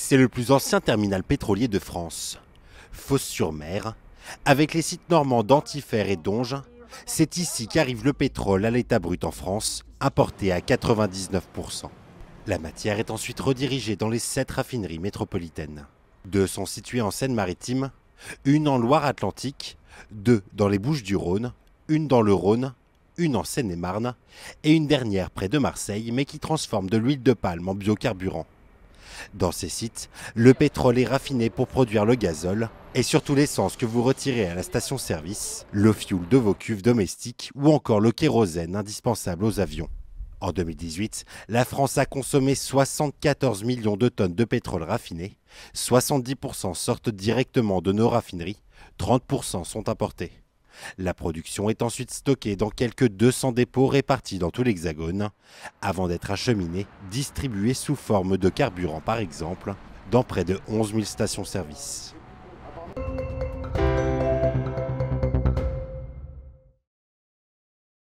C'est le plus ancien terminal pétrolier de France. Fosse-sur-Mer, avec les sites normands d'Antifer et d'Onge, c'est ici qu'arrive le pétrole à l'état brut en France, importé à 99%. La matière est ensuite redirigée dans les sept raffineries métropolitaines. Deux sont situées en Seine-Maritime, une en Loire-Atlantique, deux dans les Bouches-du-Rhône, une dans le Rhône, une en Seine-et-Marne et une dernière près de Marseille mais qui transforme de l'huile de palme en biocarburant. Dans ces sites, le pétrole est raffiné pour produire le gazole et surtout l'essence que vous retirez à la station-service, le fioul de vos cuves domestiques ou encore le kérosène indispensable aux avions. En 2018, la France a consommé 74 millions de tonnes de pétrole raffiné, 70% sortent directement de nos raffineries, 30% sont importés. La production est ensuite stockée dans quelques 200 dépôts répartis dans tout l'Hexagone, avant d'être acheminée, distribuée sous forme de carburant par exemple, dans près de 11 000 stations-service.